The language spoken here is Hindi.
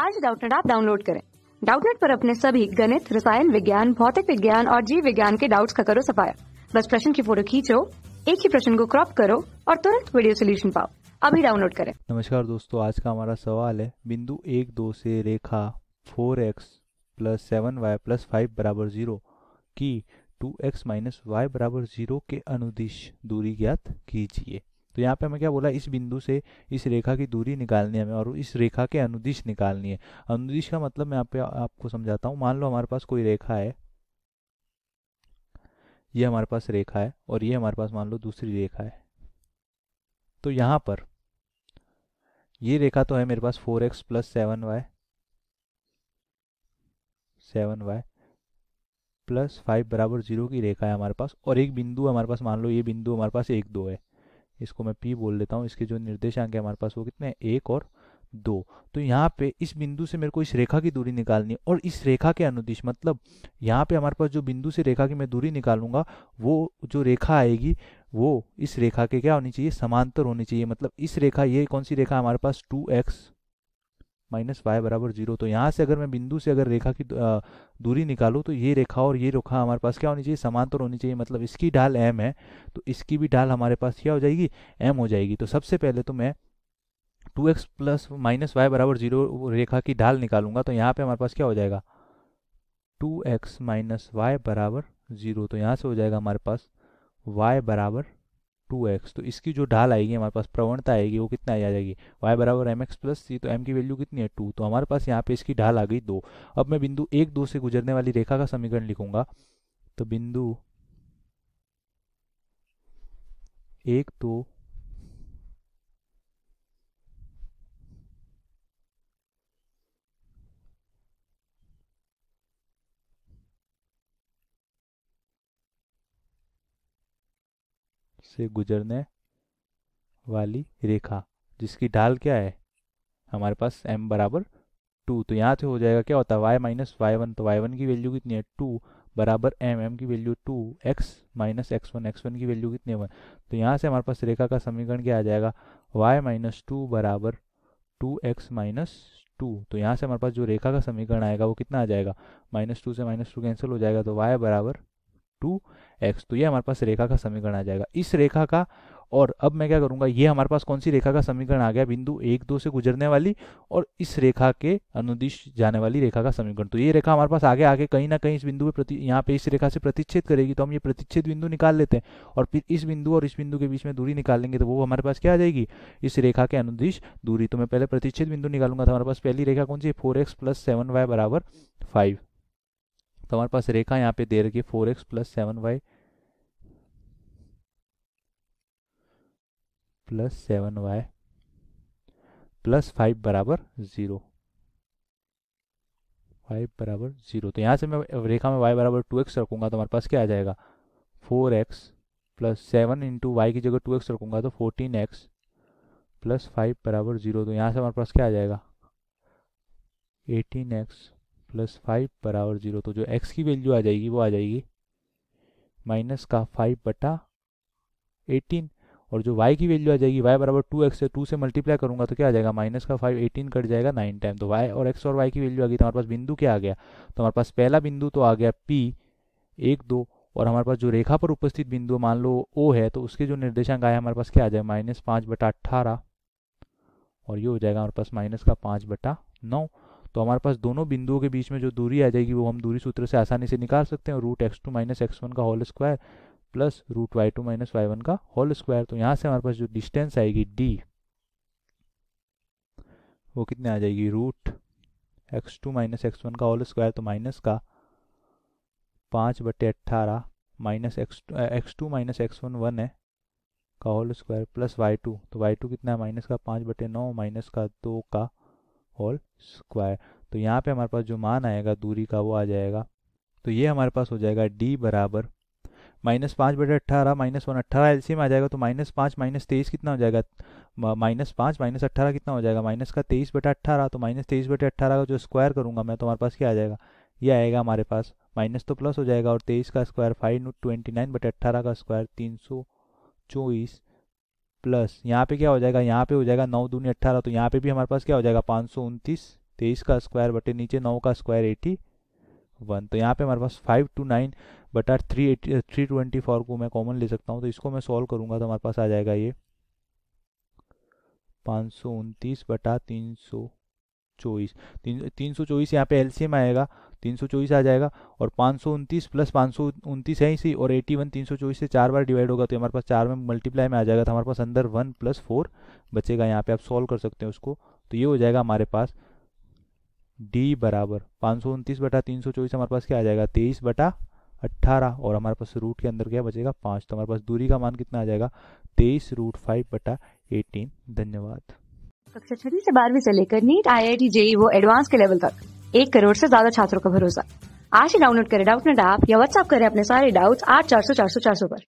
आज डाउटनेट आप डाउनलोड करें डाउटनेट पर अपने सभी गणित रसायन विज्ञान भौतिक विज्ञान और जीव विज्ञान के डाउट्स का करो सफाया बस प्रश्न की फोटो खींचो एक ही प्रश्न को क्रॉप करो और तुरंत वीडियो सोल्यूशन पाओ अभी डाउनलोड करें नमस्कार दोस्तों आज का हमारा सवाल है बिंदु एक दो से रेखा four x plus seven Y plus five बराबर जीरो की टू एक्स माइनस वाई बराबर जीरो के अनुदिश दूरी ज्ञात कीजिए तो यहाँ पे हमें क्या बोला इस बिंदु से इस रेखा की दूरी निकालनी है हमें और इस रेखा के अनुदिश निकालनी है अनुदिश का मतलब मैं यहाँ पे आपको समझाता हूँ मान लो हमारे पास कोई रेखा है ये हमारे पास रेखा है और ये हमारे पास मान लो दूसरी रेखा है तो यहाँ पर ये रेखा तो है मेरे पास four x plus seven y seven Y plus five बराबर जीरो की रेखा है हमारे पास और एक बिंदु हमारे पास मान लो ये बिंदु हमारे पास एक दो है इसको मैं पी बोल लेता हूँ इसके जो निर्देशांक है हमारे पास वो कितने एक और दो तो यहाँ पे इस बिंदु से मेरे को इस रेखा की दूरी निकालनी है और इस रेखा के अनुदिश मतलब यहाँ पे हमारे पास जो बिंदु से रेखा की मैं दूरी निकालूंगा वो जो रेखा आएगी वो इस रेखा के क्या होनी चाहिए समांतर होनी चाहिए मतलब इस रेखा ये कौन सी रेखा हमारे पास टू एक्स माइनस वाई बराबर जीरो तो यहाँ से अगर मैं बिंदु से अगर रेखा की दूरी निकालूँ तो ये रेखा और ये रेखा हमारे पास क्या होनी चाहिए समांतर होनी चाहिए मतलब इसकी ढाल एम है तो इसकी भी ढाल हमारे पास क्या हो जाएगी एम हो जाएगी तो सबसे पहले तो मैं two x plus minus Y बराबर जीरो रेखा की ढाल निकालूंगा तो यहाँ पे हमारे पास क्या हो जाएगा टू एक्स माइनस वाई बराबर जीरो तो यहाँ से हो जाएगा हमारे पास वाई बराबर टू एक्स तो इसकी जो ढाल आएगी हमारे पास प्रवणता आएगी वो कितना आ जाएगी वाई बराबर एम एक्स प्लस सी तो एम की वैल्यू कितनी है टू तो हमारे पास यहाँ पे इसकी ढाल आ गई दो अब मैं बिंदु एक दो से गुजरने वाली रेखा का समीकरण लिखूंगा तो बिंदु एक दो से गुजरने वाली रेखा जिसकी ढाल क्या है हमारे पास m बराबर टू तो यहाँ से हो जाएगा क्या होता है वाई माइनस वाई वन तो वाई वन की वैल्यू कितनी है टू बराबर एम mm एम की value two x minus x one x one की वैल्यू कितनी है वन तो यहाँ से हमारे पास रेखा का समीकरण क्या आ जाएगा वाई माइनस टू बराबर टू एक्स माइनस टू तो यहाँ से हमारे पास जो रेखा का समीकरण आएगा वो कितना आ जाएगा माइनस टू से माइनस टू कैंसिल हो जाएगा तो वाई बराबर टू एक्स तो ये हमारे पास रेखा का समीकरण आ जाएगा इस रेखा का और अब मैं क्या करूंगा ये हमारे पास कौन सी रेखा का समीकरण आ गया बिंदु एक दो से गुजरने वाली और इस रेखा के अनुदिश जाने वाली रेखा का समीकरण तो ये रेखा हमारे पास आगे आगे कहीं ना कहीं इस बिंदु पे प्रति यहाँ पे इस रेखा से प्रतिच्छेद करेगी तो हम ये प्रतिच्छेद बिंदु निकाल लेते हैं और फिर इस बिंदु और इस बिंदु के बीच में दूरी निकाल लेंगे तो वो हमारे पास क्या आ जाएगी इस रेखा के अनुदिश दूरी तो मैं पहले प्रतिच्छेद बिंदु निकालूंगा तो हमारे पास पहली रेखा कौन सी four x plus seven Y बराबर फाइव तो हमारे पास रेखा यहाँ पे दे रखी है four x plus seven Y plus seven Y plus five बराबर ज़ीरो फाइव बराबर ज़ीरो तो यहाँ से मैं रेखा में वाई बराबर टू एक्स रखूंगा तो हमारे पास क्या आ जाएगा four x plus seven into y की जगह टू एक्स रखूंगा तो फोर्टीन एक्स प्लस फाइव बराबर ज़ीरो तो यहाँ से हमारे पास क्या आ जाएगा एटीन एक्स प्लस फाइव बराबर जीरो तो जो एक्स की वैल्यू आ जाएगी वो आ जाएगी माइनस का फाइव बटा एटीन और जो y की वैल्यू आ जाएगी y बराबर टू एक्स से टू से मल्टीप्लाई करूंगा तो क्या आ जाएगा माइनस का फाइव एटीन कट जाएगा नाइन टाइम तो y और x और y की वैल्यू आ गई तो हमारे पास बिंदु क्या आ गया तो हमारे पास पहला बिंदु तो आ गया p एक दो और हमारे पास जो रेखा पर उपस्थित बिंदु मान लो ओ है तो उसके जो निर्देशांक आया हमारे पास क्या आ जाएगा माइनस पाँच बटा अट्ठारह और ये हो जाएगा हमारे पास माइनस का पाँच बटा नौ तो हमारे पास दोनों बिंदुओं के बीच में जो दूरी आ जाएगी वो हम दूरी सूत्र से आसानी से निकाल सकते हैं root x two minus x one का whole square plus root y two minus y one का होल स्क्वायर तो यहाँ से हमारे पास जो डिस्टेंस आएगी डी वो कितने आ जाएगी root x two minus x one का होल स्क्वायर तो माइनस का पाँच बटे अट्ठारह minus x x two minus x one one है का whole square plus y two तो वाई टू कितना है माइनस का पाँच बटे नौ माइनस का दो का होल स्क्वायर तो यहाँ पे हमारे पास जो मान आएगा दूरी का वो आ जाएगा तो ये हमारे पास हो जाएगा डी बराबर माइनस पाँच बटे अट्ठारह माइनस वन अट्ठारह एल आ जाएगा तो माइनस पाँच माइनस तेईस कितना हो जाएगा माइनस पाँच माइनस अट्ठारह कितना हो जाएगा माइनस का तेईस बटा अट्ठारह तो माइनस तेईस बटे अट्ठारह का जो स्क्वायर करूंगा मैं तो हमारे पास क्या आ जाएगा ये आएगा हमारे पास माइनस तो प्लस हो जाएगा और तेईस का स्क्वायर फाइव ट्वेंटी नाइन बटे अट्ठारह का स्क्वायर तीन सौ चौबीस प्लस यहाँ पे क्या हो जाएगा यहाँ पे हो जाएगा नौ दूनी अट्ठारह तो यहाँ पे भी हमारे पास क्या हो जाएगा पाँच सौ उनतीस तेईस का स्क्वायर बटे नीचे नौ का स्क्वायर एटी वन तो यहाँ पे हमारे पास फाइव टू नाइन बटा three eighty three twenty four को मैं कॉमन ले सकता हूँ तो इसको मैं सॉल्व करूँगा तो हमारे पास आ जाएगा ये पाँच सौ उनतीस बटा तीन सौ चौबीस तीन तीन सौ चौबीस यहाँ पे एलसीएम आएगा तीन सौ चौबीस आ जाएगा और पाँच सौ उनतीस प्लस पाँच सौ उनतीस है इसी और एटी वन तीन सौ चौबीस से चार बार डिवाइड होगा तो हमारे पास चार में मल्टीप्लाई में आ जाएगा तो हमारे पास अंदर वन प्लस फोर बचेगा यहाँ पे आप सॉल्व कर सकते हैं उसको तो ये हो जाएगा हमारे पास डी बराबर पाँच सौ उनतीस बटा तीन सौ चौबीस हमारे पास क्या आ जाएगा तेईस बटा अट्ठारह और हमारे पास रूट के अंदर क्या बचेगा पाँच तो हमारे पास दूरी का मान कितना आ जाएगा तेईस रूट फाइव बटा एटीन धन्यवाद कक्षा छठी से बारहवीं से लेकर NEET I I T JEE वो एडवांस के लेवल तक एक करोड़ से ज्यादा छात्रों का भरोसा आज ही डाउनलोड करें डाउट नेट ऐप या व्हाट्सअप करें अपने सारे डाउट्स आठ चार सौ चार सौ चार सौ पर